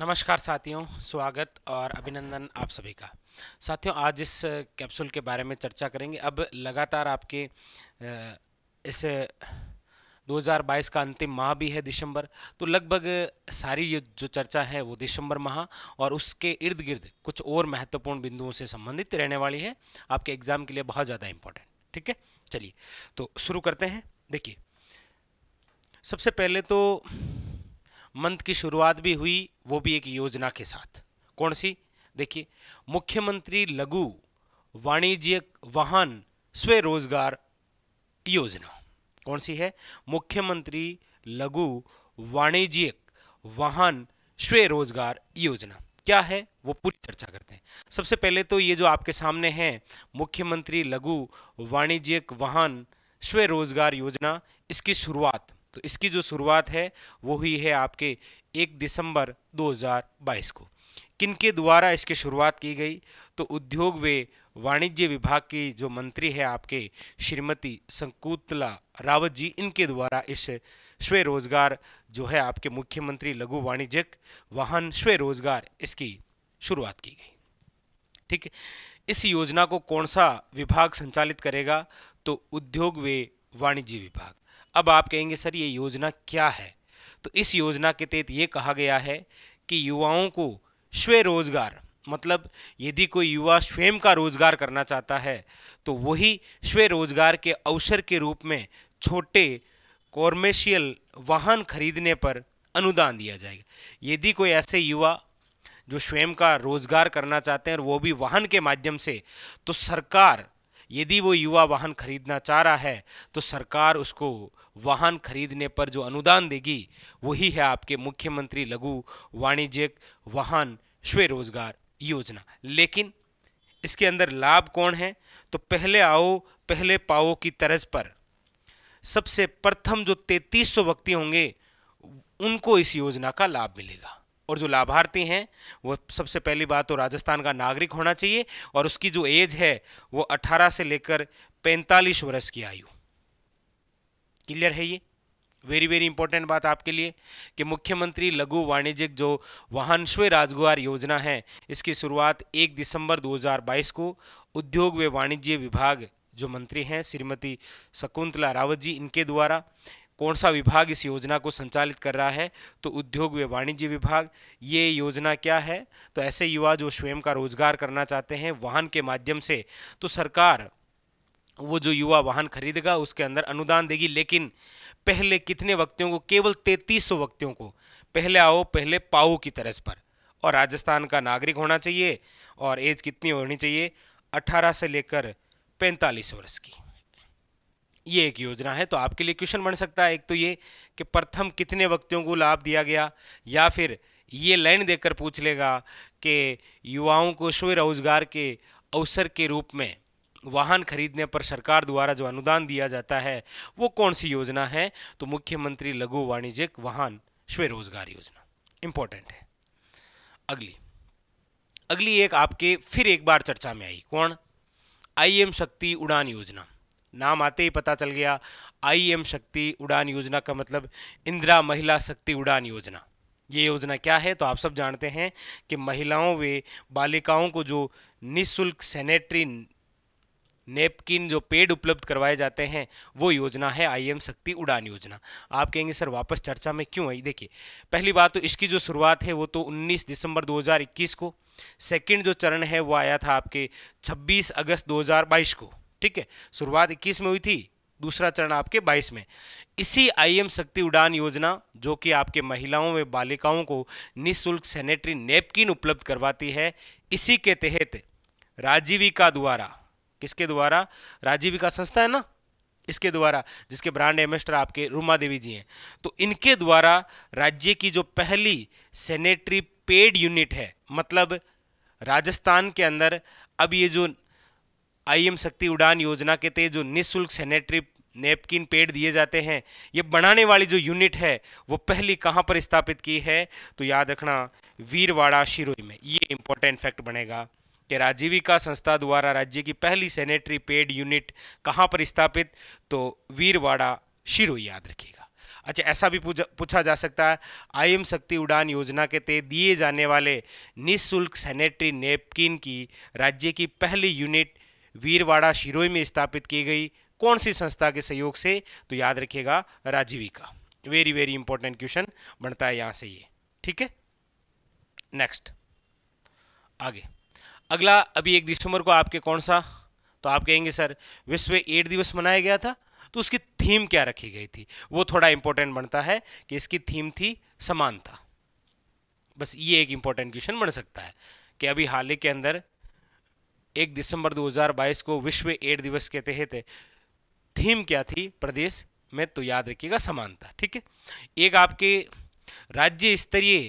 नमस्कार साथियों स्वागत और अभिनंदन आप सभी का साथियों आज इस कैप्सूल के बारे में चर्चा करेंगे अब लगातार आपके इस 2022 का अंतिम माह भी है दिसंबर तो लगभग सारी ये जो चर्चा है वो दिसंबर माह और उसके इर्द गिर्द कुछ और महत्वपूर्ण बिंदुओं से संबंधित रहने वाली है आपके एग्ज़ाम के लिए बहुत ज़्यादा इम्पोर्टेंट ठीक है चलिए तो शुरू करते हैं देखिए सबसे पहले तो मंथ की शुरुआत भी हुई वो भी एक योजना के साथ कौन सी देखिए मुख्यमंत्री लघु वाणिज्यिक वाहन स्वरोजगार योजना कौन सी है मुख्यमंत्री लघु वाणिज्यिक वाहन स्वरोजगार योजना क्या है वो पूरी चर्चा करते हैं सबसे पहले तो ये जो आपके सामने है मुख्यमंत्री लघु वाणिज्यिक वाहन स्वरोजगार योजना इसकी शुरुआत तो इसकी जो शुरुआत है वो हुई है आपके एक दिसंबर 2022 को किनके द्वारा इसकी शुरुआत की गई तो उद्योग वे वाणिज्य विभाग की जो मंत्री है आपके श्रीमती संकुतला रावत जी इनके द्वारा इस स्वरोजगार जो है आपके मुख्यमंत्री लघु वाणिज्यिक वाहन स्वरोजगार इसकी शुरुआत की गई ठीक है इस योजना को कौन सा विभाग संचालित करेगा तो उद्योग वे वाणिज्य विभाग अब आप कहेंगे सर ये योजना क्या है तो इस योजना के तहत ये कहा गया है कि युवाओं को स्वरोजगार मतलब यदि कोई युवा स्वयं का रोजगार करना चाहता है तो वही स्वरोजगार के अवसर के रूप में छोटे कॉर्मेशियल वाहन खरीदने पर अनुदान दिया जाएगा यदि कोई ऐसे युवा जो स्वयं का रोजगार करना चाहते हैं और वो भी वाहन के माध्यम से तो सरकार यदि वो युवा वाहन खरीदना चाह रहा है तो सरकार उसको वाहन खरीदने पर जो अनुदान देगी वही है आपके मुख्यमंत्री लघु वाणिज्यिक वाहन स्वरोजगार योजना लेकिन इसके अंदर लाभ कौन है तो पहले आओ पहले पाओ की तरज पर सबसे प्रथम जो तैतीस सौ व्यक्ति होंगे उनको इस योजना का लाभ मिलेगा और जो लाभार्थी हैं वो सबसे पहली बात तो राजस्थान का नागरिक होना चाहिए और उसकी जो एज है वो 18 से लेकर 45 वर्ष की आयु क्लियर है ये वेरी वेरी इंपॉर्टेंट बात आपके लिए कि मुख्यमंत्री लघु वाणिज्यिक जो वाहनश्वय राजगुआर योजना है इसकी शुरुआत 1 दिसंबर 2022 को उद्योग व वाणिज्य विभाग जो मंत्री हैं श्रीमती शकुंतला रावत जी इनके द्वारा कौन सा विभाग इस योजना को संचालित कर रहा है तो उद्योग व वाणिज्य विभाग ये योजना क्या है तो ऐसे युवा जो स्वयं का रोजगार करना चाहते हैं वाहन के माध्यम से तो सरकार वो जो युवा वाहन खरीदेगा उसके अंदर अनुदान देगी लेकिन पहले कितने व्यक्तियों को केवल तैतीस सौ को पहले आओ पहले पाओ की तरज पर और राजस्थान का नागरिक होना चाहिए और एज कितनी होनी चाहिए अठारह से लेकर पैंतालीस वर्ष की ये एक योजना है तो आपके लिए क्वेश्चन बन सकता है एक तो ये कि प्रथम कितने व्यक्तियों को लाभ दिया गया या फिर ये लाइन देकर पूछ लेगा कि युवाओं को स्वरोजगार के अवसर के रूप में वाहन खरीदने पर सरकार द्वारा जो अनुदान दिया जाता है वो कौन सी योजना है तो मुख्यमंत्री लघु वाणिज्यिक वाहन स्वरोजगार योजना इंपॉर्टेंट है अगली अगली एक आपके फिर एक बार चर्चा में आई कौन आई एम शक्ति उड़ान योजना नाम आते ही पता चल गया आई एम शक्ति उड़ान योजना का मतलब इंदिरा महिला शक्ति उड़ान योजना ये योजना क्या है तो आप सब जानते हैं कि महिलाओं वे बालिकाओं को जो निःशुल्क सैनिटरी नेपकिन जो पेड उपलब्ध करवाए जाते हैं वो योजना है आई एम शक्ति उड़ान योजना आप कहेंगे सर वापस चर्चा में क्यों आई देखिए पहली बात तो इसकी जो शुरुआत है वो तो 19 दिसंबर 2021 को सेकंड जो चरण है वो आया था आपके 26 अगस्त 2022 को ठीक है शुरुआत 21 में हुई थी दूसरा चरण आपके 22 में इसी आईएम शक्ति उड़ान योजना जो कि आपके महिलाओं व बालिकाओं को निःशुल्क सैनिटरी नेपकिन उपलब्ध करवाती है इसी के तहत राजीविका द्वारा किसके द्वारा राज्य विकास संस्था है ना इसके द्वारा जिसके ब्रांड एम्बेस्टर आपके रूमा देवी जी हैं तो इनके द्वारा राज्य की जो पहली सेनेटरी पेड यूनिट है मतलब राजस्थान के अंदर अब ये जो आई एम शक्ति उड़ान योजना के तहत जो निःशुल्क सैनिटरी नेपकिन पेड दिए जाते हैं ये बनाने वाली जो यूनिट है वो पहली कहाँ पर स्थापित की है तो याद रखना वीरवाड़ा शिरोई में ये इंपॉर्टेंट फैक्ट बनेगा कि राजीविका संस्था द्वारा राज्य की पहली सैनिटरी पेड यूनिट कहाँ पर स्थापित तो वीरवाड़ा शिरो याद रखिएगा अच्छा ऐसा भी पूछा जा सकता है आई शक्ति उड़ान योजना के तहत दिए जाने वाले निःशुल्क सैनिटरी नेपकिन की राज्य की पहली यूनिट वीरवाड़ा शिरोई में स्थापित की गई कौन सी संस्था के सहयोग से तो याद रखिएगा Rajeevika very very important question बनता है यहाँ से ये ठीक है नेक्स्ट आगे अगला अभी एक दिसंबर को आपके कौन सा तो आप कहेंगे सर विश्व एड दिवस मनाया गया था तो उसकी थीम क्या रखी गई थी वो थोड़ा इंपॉर्टेंट बनता है कि इसकी थीम थी समानता बस ये एक इंपॉर्टेंट क्वेश्चन बन सकता है कि अभी हाल ही के अंदर एक दिसंबर 2022 को विश्व एड दिवस के तहत थीम क्या थी प्रदेश में तो याद रखिएगा समानता ठीक है एक आपके राज्य स्तरीय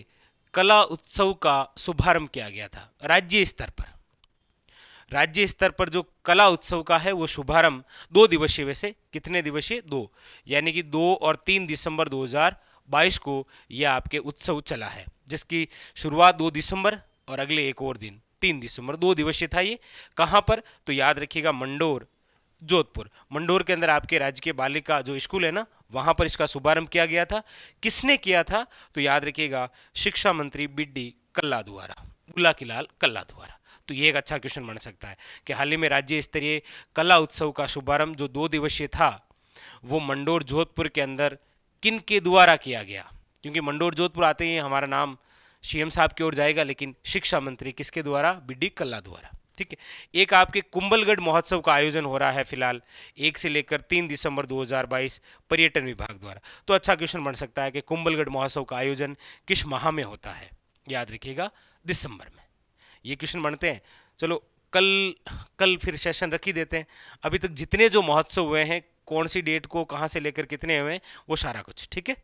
कला उत्सव का शुभारंभ किया गया था राज्य स्तर पर राज्य स्तर पर जो कला उत्सव का है वो शुभारंभ दो दिवसीय वैसे कितने दिवसीय दो यानी कि दो और तीन दिसंबर 2022 को यह आपके उत्सव चला है जिसकी शुरुआत दो दिसंबर और अगले एक और दिन तीन दिसंबर दो दिवसीय था ये कहाँ पर तो याद रखिएगा मंडोर जोधपुर मंडोर के अंदर आपके राज्य के बालिका जो स्कूल है ना वहां पर इसका शुभारंभ किया गया था किसने किया था तो याद रखिएगा शिक्षा मंत्री बिड्डी कल्ला द्वारा गुलाकी लाल कल्ला द्वारा तो ये एक अच्छा क्वेश्चन बन सकता है कि हाल ही में राज्य स्तरीय कला उत्सव का शुभारंभ जो दो दिवसीय था वो मंडोर जोधपुर के अंदर किन के द्वारा किया गया क्योंकि मंडोर जोधपुर आते ही हमारा नाम सीएम साहब की ओर जाएगा लेकिन शिक्षा मंत्री किसके द्वारा बी कल्ला द्वारा ठीक है एक आपके कुंभलगढ़ महोत्सव का आयोजन हो रहा है फिलहाल एक से लेकर तीन दिसंबर 2022 पर्यटन विभाग द्वारा तो अच्छा क्वेश्चन बन सकता है कि कुंभलगढ़ महोत्सव का आयोजन किस माह में होता है याद रखिएगा दिसंबर में ये क्वेश्चन बनते हैं चलो कल कल फिर सेशन रख ही देते हैं अभी तक जितने जो महोत्सव हुए हैं कौन सी डेट को कहाँ से लेकर कितने हुए हैं वो सारा कुछ ठीक है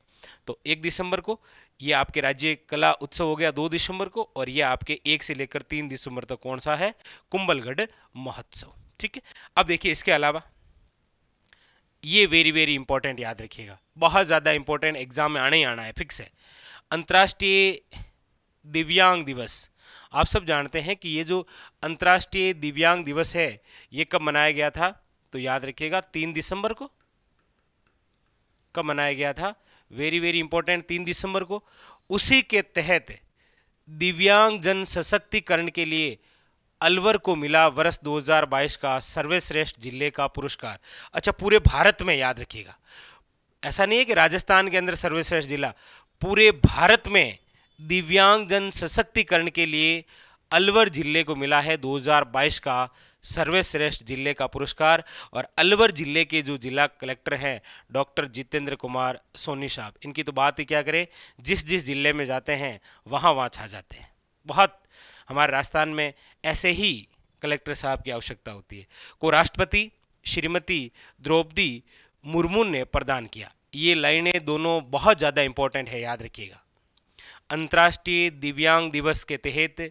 तो एक दिसंबर को ये आपके राज्य कला उत्सव हो गया दो दिसंबर को और ये आपके एक से लेकर तीन दिसंबर तक कौन सा है कुंभलगढ़ महोत्सव ठीक है अब देखिए इसके अलावा ये वेरी वेरी इंपॉर्टेंट याद रखिएगा बहुत ज़्यादा इंपॉर्टेंट एग्जाम में आने ही आना है फिक्स है अंतर्राष्ट्रीय दिव्यांग दिवस आप सब जानते हैं कि ये जो अंतर्राष्ट्रीय दिव्यांग दिवस है ये कब मनाया गया था तो याद रखिएगा तीन दिसंबर को कब मनाया गया था वेरी वेरी इंपॉर्टेंट तीन दिसंबर को उसी के तहत दिव्यांग जन सशक्तिकरण के लिए अलवर को मिला वर्ष 2022 का सर्वश्रेष्ठ जिले का पुरस्कार अच्छा पूरे भारत में याद रखिएगा ऐसा नहीं है कि राजस्थान के अंदर सर्वश्रेष्ठ जिला पूरे भारत में दिव्यांग जन सशक्तिकरण के लिए अलवर जिले को मिला है 2022 का सर्वश्रेष्ठ जिले का पुरस्कार और अलवर जिले के जो जिला कलेक्टर हैं डॉक्टर जितेंद्र कुमार सोनी साहब इनकी तो बात ही क्या करें जिस जिस जिले में जाते हैं वहाँ वहाँ छा जाते हैं बहुत हमारे राजस्थान में ऐसे ही कलेक्टर साहब की आवश्यकता होती है को राष्ट्रपति श्रीमती द्रौपदी मुर्मू ने प्रदान किया ये लाइनें दोनों बहुत ज़्यादा इंपॉर्टेंट है याद रखिएगा अंतर्राष्ट्रीय दिव्यांग दिवस के तहत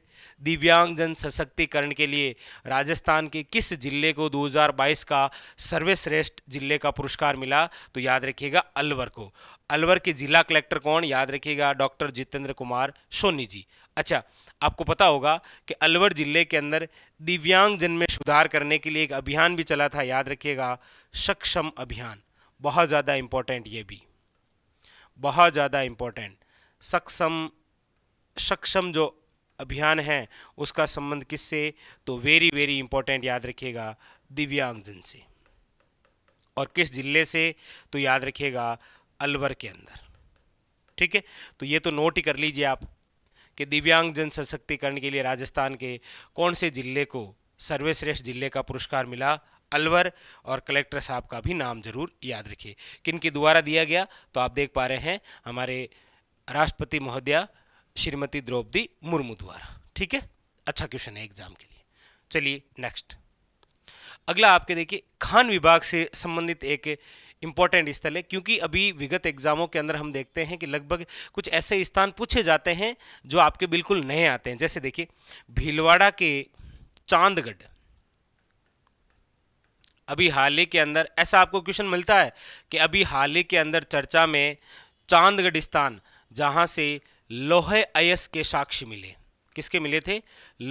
दिव्यांग जन सशक्तिकरण के लिए राजस्थान के किस जिले को 2022 का सर्वश्रेष्ठ जिले का पुरस्कार मिला तो याद रखिएगा अलवर को अलवर के जिला कलेक्टर कौन याद रखिएगा डॉक्टर जितेंद्र कुमार सोनी जी अच्छा आपको पता होगा कि अलवर जिले के अंदर दिव्यांग जन में सुधार करने के लिए एक अभियान भी चला था याद रखिएगा सक्षम अभियान बहुत ज़्यादा इम्पोर्टेंट ये भी बहुत ज़्यादा इम्पोर्टेंट सक्षम सक्षम जो अभियान है उसका संबंध किससे तो वेरी वेरी इंपॉर्टेंट याद रखिएगा दिव्यांगजन से और किस जिले से तो याद रखिएगा अलवर के अंदर ठीक है तो ये तो नोट ही कर लीजिए आप कि दिव्यांग जन सशक्तिकरण के लिए राजस्थान के कौन से जिले को सर्वश्रेष्ठ जिले का पुरस्कार मिला अलवर और कलेक्टर साहब का भी नाम जरूर याद रखिए किन के द्वारा दिया गया तो आप देख पा रहे हैं हमारे राष्ट्रपति महोदया श्रीमती द्रौपदी मुर्मू द्वारा ठीक है अच्छा क्वेश्चन है एग्जाम के लिए चलिए नेक्स्ट अगला आपके देखिए खान विभाग से संबंधित एक इंपॉर्टेंट स्थल है क्योंकि अभी विगत एग्जामों के अंदर हम देखते हैं कि लगभग कुछ ऐसे स्थान पूछे जाते हैं जो आपके बिल्कुल नए आते हैं जैसे देखिए भीलवाड़ा के चांदगढ़ अभी हाल ही के अंदर ऐसा आपको क्वेश्चन मिलता है कि अभी हाल ही के अंदर चर्चा में चांदगढ़ स्थान जहां से लोहे अयस के साक्ष्य मिले किसके मिले थे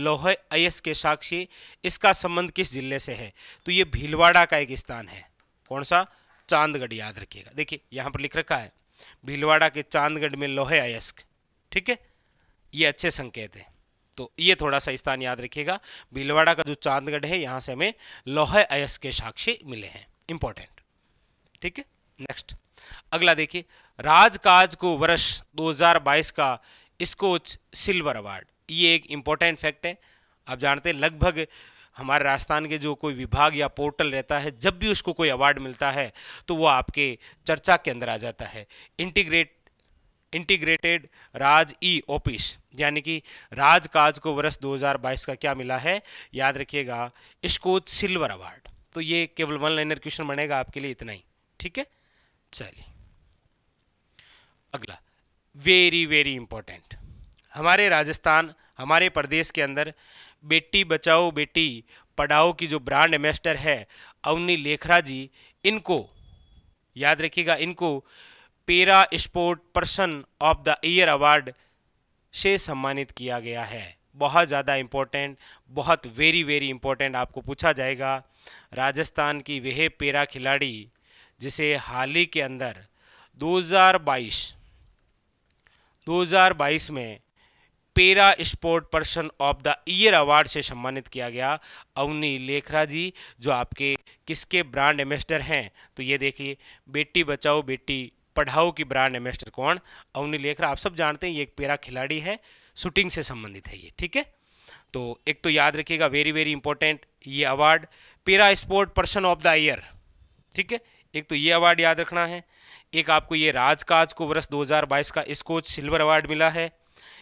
लोहे अयस के साक्षी इसका संबंध किस जिले से है तो ये भीलवाड़ा का एक स्थान है कौन सा चांदगढ़ याद रखिएगा देखिए यहाँ पर लिख रखा है भीलवाड़ा के चांदगढ़ में लोहे अयस्क ठीक है ये अच्छे संकेत हैं तो ये थोड़ा सा स्थान याद रखिएगा भीलवाड़ा का जो चांदगढ़ है यहाँ से हमें लोहे अयस्क के साक्षी मिले हैं इंपॉर्टेंट ठीक है नेक्स्ट अगला देखिए राजकाज को वर्ष 2022 का स्कोच सिल्वर अवार्ड ये एक इम्पोर्टेंट फैक्ट है आप जानते हैं लगभग हमारे राजस्थान के जो कोई विभाग या पोर्टल रहता है जब भी उसको कोई अवार्ड मिलता है तो वो आपके चर्चा के अंदर आ जाता है integrate integrated Raj e office यानी कि राजकाज को वर्ष 2022 का क्या मिला है याद रखिएगा स्कोच सिल्वर अवार्ड तो ये केवल वन लाइनर क्वेश्चन बनेगा आपके लिए इतना ही ठीक है चलिए वेरी वेरी इंपॉर्टेंट हमारे राजस्थान हमारे प्रदेश के अंदर बेटी बचाओ बेटी पढ़ाओ की जो ब्रांड एम्बेस्टर है अवनी लेखरा जी इनको याद रखिएगा इनको para sport person of the year award से सम्मानित किया गया है बहुत ज़्यादा इम्पोर्टेंट बहुत वेरी वेरी इम्पोर्टेंट आपको पूछा जाएगा राजस्थान की वह पेरा खिलाड़ी जिसे हाल ही के अंदर 2022 2022 में para sport person of the year award से सम्मानित किया गया अवनी लेखरा जी जो आपके किसके ब्रांड एम्बेस्टर हैं तो ये देखिए बेटी बचाओ बेटी पढ़ाओ की ब्रांड एम्बेस्टर कौन अवनी लेखरा आप सब जानते हैं ये एक पेरा खिलाड़ी है शूटिंग से संबंधित है ये ठीक है तो एक तो याद रखिएगा वेरी वेरी इंपॉर्टेंट ये award para sport person of the year ठीक है एक तो ये अवार्ड याद रखना है एक आपको ये राजकाज को वर्ष 2022 का इसको सिल्वर अवार्ड मिला है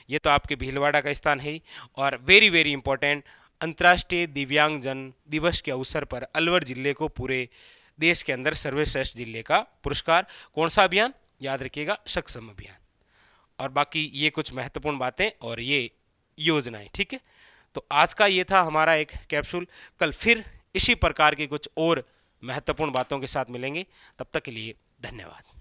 ये तो आपके भीलवाड़ा का स्थान है और वेरी वेरी इंपॉर्टेंट अंतर्राष्ट्रीय दिव्यांगजन दिवस के अवसर पर अलवर जिले को पूरे देश के अंदर सर्वश्रेष्ठ जिले का पुरस्कार कौन सा अभियान याद रखिएगा सक्षम अभियान और बाकी ये कुछ महत्वपूर्ण बातें और ये योजनाएं ठीक है तो आज का ये था हमारा एक कैप्सूल कल फिर इसी प्रकार की कुछ और महत्वपूर्ण बातों के साथ मिलेंगे तब तक के लिए धन्यवाद